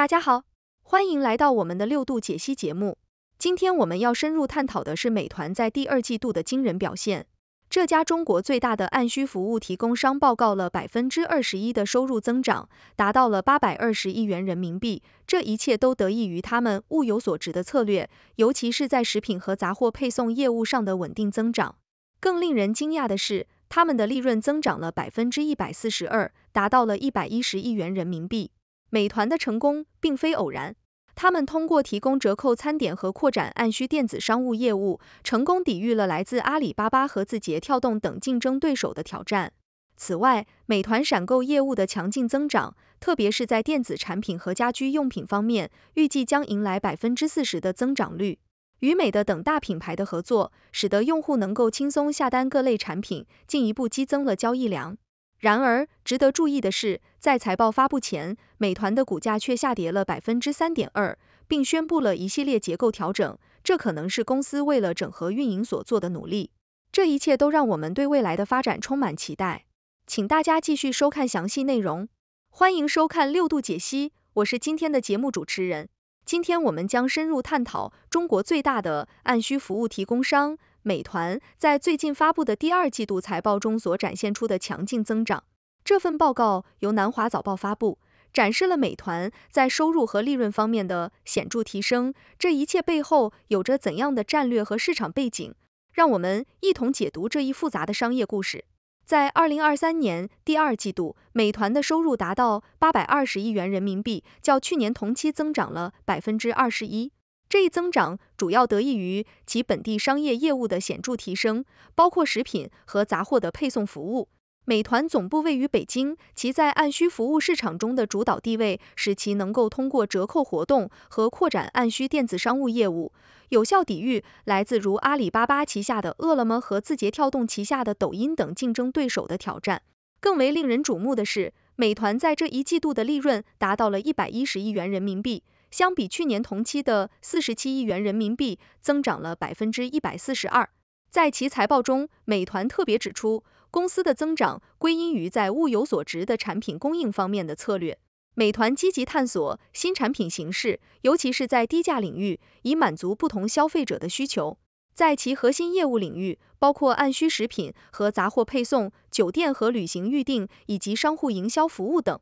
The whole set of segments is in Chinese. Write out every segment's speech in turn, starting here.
大家好，欢迎来到我们的六度解析节目。今天我们要深入探讨的是美团在第二季度的惊人表现。这家中国最大的按需服务提供商报告了百分之二十一的收入增长，达到了八百二十亿元人民币。这一切都得益于他们物有所值的策略，尤其是在食品和杂货配送业务上的稳定增长。更令人惊讶的是，他们的利润增长了百分之一百四十二，达到了一百一十亿元人民币。美团的成功并非偶然，他们通过提供折扣餐点和扩展按需电子商务业务，成功抵御了来自阿里巴巴和字节跳动等竞争对手的挑战。此外，美团闪购业务的强劲增长，特别是在电子产品和家居用品方面，预计将迎来百分之四十的增长率。与美的等大品牌的合作，使得用户能够轻松下单各类产品，进一步激增了交易量。然而，值得注意的是，在财报发布前，美团的股价却下跌了百分之三点二，并宣布了一系列结构调整，这可能是公司为了整合运营所做的努力。这一切都让我们对未来的发展充满期待。请大家继续收看详细内容。欢迎收看六度解析，我是今天的节目主持人。今天我们将深入探讨中国最大的按需服务提供商。美团在最近发布的第二季度财报中所展现出的强劲增长。这份报告由南华早报发布，展示了美团在收入和利润方面的显著提升。这一切背后有着怎样的战略和市场背景？让我们一同解读这一复杂的商业故事。在2023年第二季度，美团的收入达到820亿元人民币，较去年同期增长了百分之二十一。这一增长主要得益于其本地商业业务的显著提升，包括食品和杂货的配送服务。美团总部位于北京，其在按需服务市场中的主导地位，使其能够通过折扣活动和扩展按需电子商务业务，有效抵御来自如阿里巴巴旗下的饿了么和字节跳动旗下的抖音等竞争对手的挑战。更为令人瞩目的是，美团在这一季度的利润达到了一百一十亿元人民币。相比去年同期的四十七亿元人民币，增长了百分之一百四十二。在其财报中，美团特别指出，公司的增长归因于在物有所值的产品供应方面的策略。美团积极探索新产品形式，尤其是在低价领域，以满足不同消费者的需求。在其核心业务领域，包括按需食品和杂货配送、酒店和旅行预订以及商户营销服务等。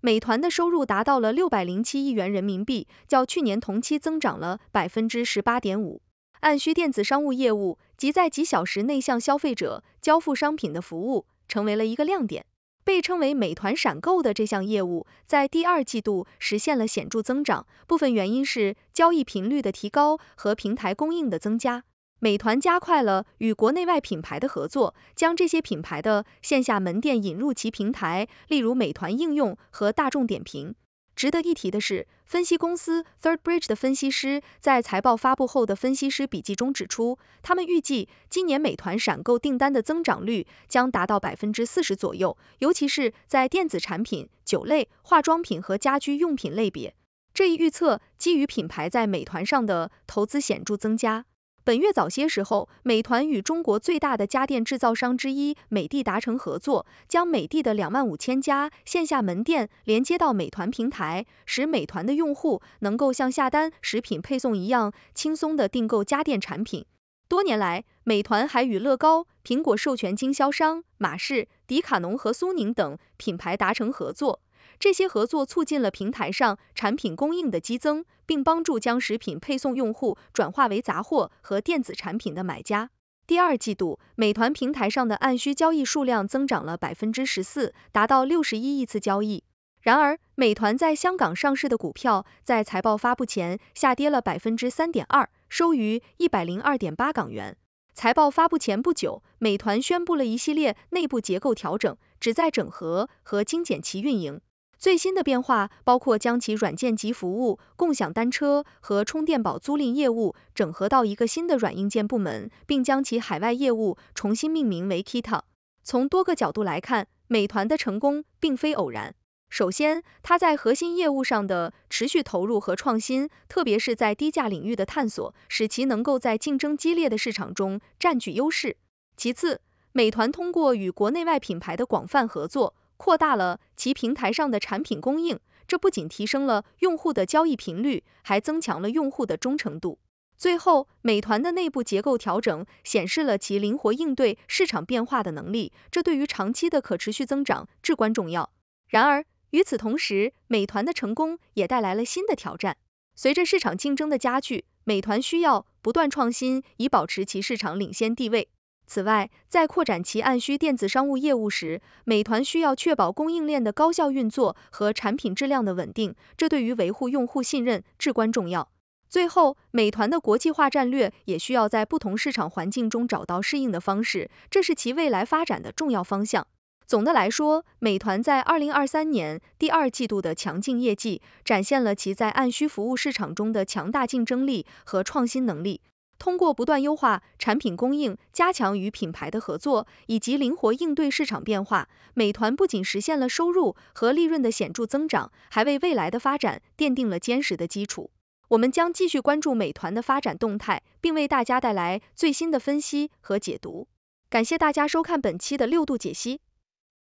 美团的收入达到了六百零七亿元人民币，较去年同期增长了百分之十八点五。按需电子商务业务，即在几小时内向消费者交付商品的服务，成为了一个亮点。被称为“美团闪购”的这项业务，在第二季度实现了显著增长，部分原因是交易频率的提高和平台供应的增加。美团加快了与国内外品牌的合作，将这些品牌的线下门店引入其平台，例如美团应用和大众点评。值得一提的是，分析公司 Third Bridge 的分析师在财报发布后的分析师笔记中指出，他们预计今年美团闪购订单的增长率将达到百分之四十左右，尤其是在电子产品、酒类、化妆品和家居用品类别。这一预测基于品牌在美团上的投资显著增加。本月早些时候，美团与中国最大的家电制造商之一美的达成合作，将美的的两万五千家线下门店连接到美团平台，使美团的用户能够像下单食品配送一样轻松的订购家电产品。多年来，美团还与乐高、苹果授权经销商、马氏、迪卡侬和苏宁等品牌达成合作。这些合作促进了平台上产品供应的激增，并帮助将食品配送用户转化为杂货和电子产品的买家。第二季度，美团平台上的按需交易数量增长了百分之十四，达到六十一亿次交易。然而，美团在香港上市的股票在财报发布前下跌了百分之三点二，收于一百零二点八港元。财报发布前不久，美团宣布了一系列内部结构调整，旨在整合和精简其运营。最新的变化包括将其软件及服务、共享单车和充电宝租赁业务整合到一个新的软硬件部门，并将其海外业务重新命名为 Kita。从多个角度来看，美团的成功并非偶然。首先，它在核心业务上的持续投入和创新，特别是在低价领域的探索，使其能够在竞争激烈的市场中占据优势。其次，美团通过与国内外品牌的广泛合作。扩大了其平台上的产品供应，这不仅提升了用户的交易频率，还增强了用户的忠诚度。最后，美团的内部结构调整显示了其灵活应对市场变化的能力，这对于长期的可持续增长至关重要。然而，与此同时，美团的成功也带来了新的挑战。随着市场竞争的加剧，美团需要不断创新以保持其市场领先地位。此外，在扩展其按需电子商务业务时，美团需要确保供应链的高效运作和产品质量的稳定，这对于维护用户信任至关重要。最后，美团的国际化战略也需要在不同市场环境中找到适应的方式，这是其未来发展的重要方向。总的来说，美团在2023年第二季度的强劲业绩，展现了其在按需服务市场中的强大竞争力和创新能力。通过不断优化产品供应、加强与品牌的合作以及灵活应对市场变化，美团不仅实现了收入和利润的显著增长，还为未来的发展奠定了坚实的基础。我们将继续关注美团的发展动态，并为大家带来最新的分析和解读。感谢大家收看本期的六度解析，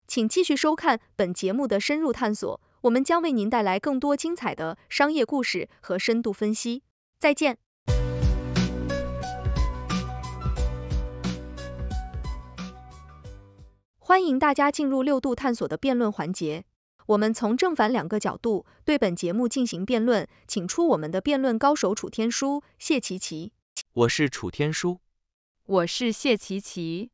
请继续收看本节目的深入探索，我们将为您带来更多精彩的商业故事和深度分析。再见。欢迎大家进入六度探索的辩论环节，我们从正反两个角度对本节目进行辩论，请出我们的辩论高手楚天舒、谢琪琪。我是楚天舒，我是谢琪琪。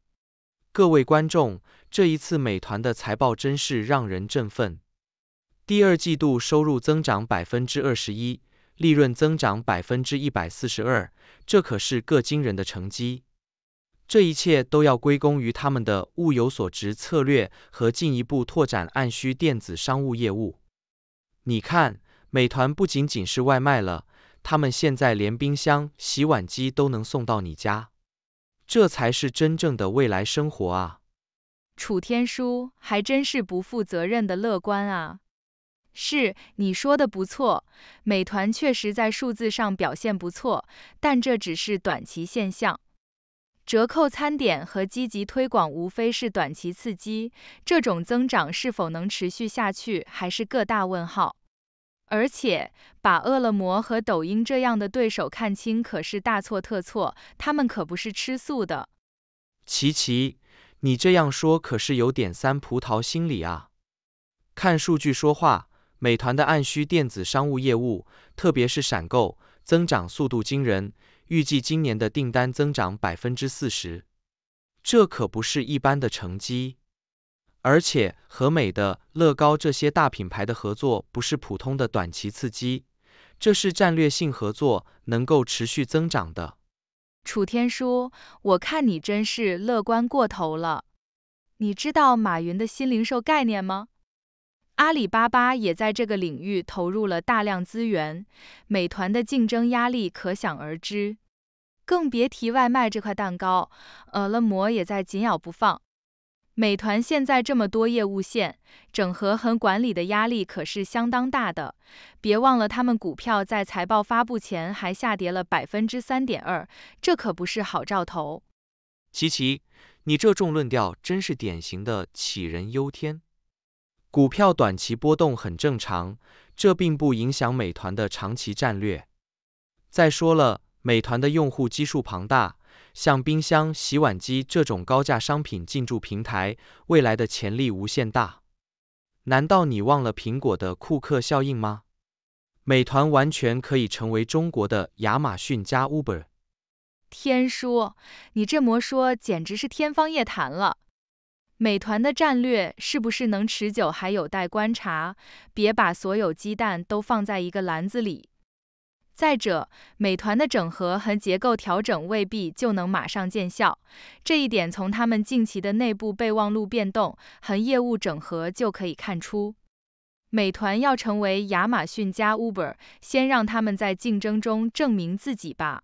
各位观众，这一次美团的财报真是让人振奋，第二季度收入增长百分之二十一，利润增长百分之一百四十二，这可是个惊人的成绩。这一切都要归功于他们的物有所值策略和进一步拓展按需电子商务业务。你看，美团不仅仅是外卖了，他们现在连冰箱、洗碗机都能送到你家，这才是真正的未来生活啊！楚天舒还真是不负责任的乐观啊！是，你说的不错，美团确实在数字上表现不错，但这只是短期现象。折扣餐点和积极推广无非是短期刺激，这种增长是否能持续下去还是个大问号。而且，把饿了么和抖音这样的对手看清可是大错特错，他们可不是吃素的。琪琪，你这样说可是有点三葡萄心理啊。看数据说话，美团的按需电子商务业务，特别是闪购，增长速度惊人。预计今年的订单增长百分之四十，这可不是一般的成绩。而且和美的、乐高这些大品牌的合作不是普通的短期刺激，这是战略性合作，能够持续增长的。楚天舒，我看你真是乐观过头了。你知道马云的新零售概念吗？阿里巴巴也在这个领域投入了大量资源，美团的竞争压力可想而知，更别提外卖这块蛋糕，饿了么也在紧咬不放。美团现在这么多业务线，整合和管理的压力可是相当大的。别忘了，他们股票在财报发布前还下跌了百分之三点二，这可不是好兆头。琪琪，你这种论调真是典型的杞人忧天。股票短期波动很正常，这并不影响美团的长期战略。再说了，美团的用户基数庞大，像冰箱、洗碗机这种高价商品进驻平台，未来的潜力无限大。难道你忘了苹果的库克效应吗？美团完全可以成为中国的亚马逊加 Uber。天叔，你这么说简直是天方夜谭了。美团的战略是不是能持久还有待观察，别把所有鸡蛋都放在一个篮子里。再者，美团的整合和结构调整未必就能马上见效，这一点从他们近期的内部备忘录变动和业务整合就可以看出。美团要成为亚马逊加 Uber，先让他们在竞争中证明自己吧。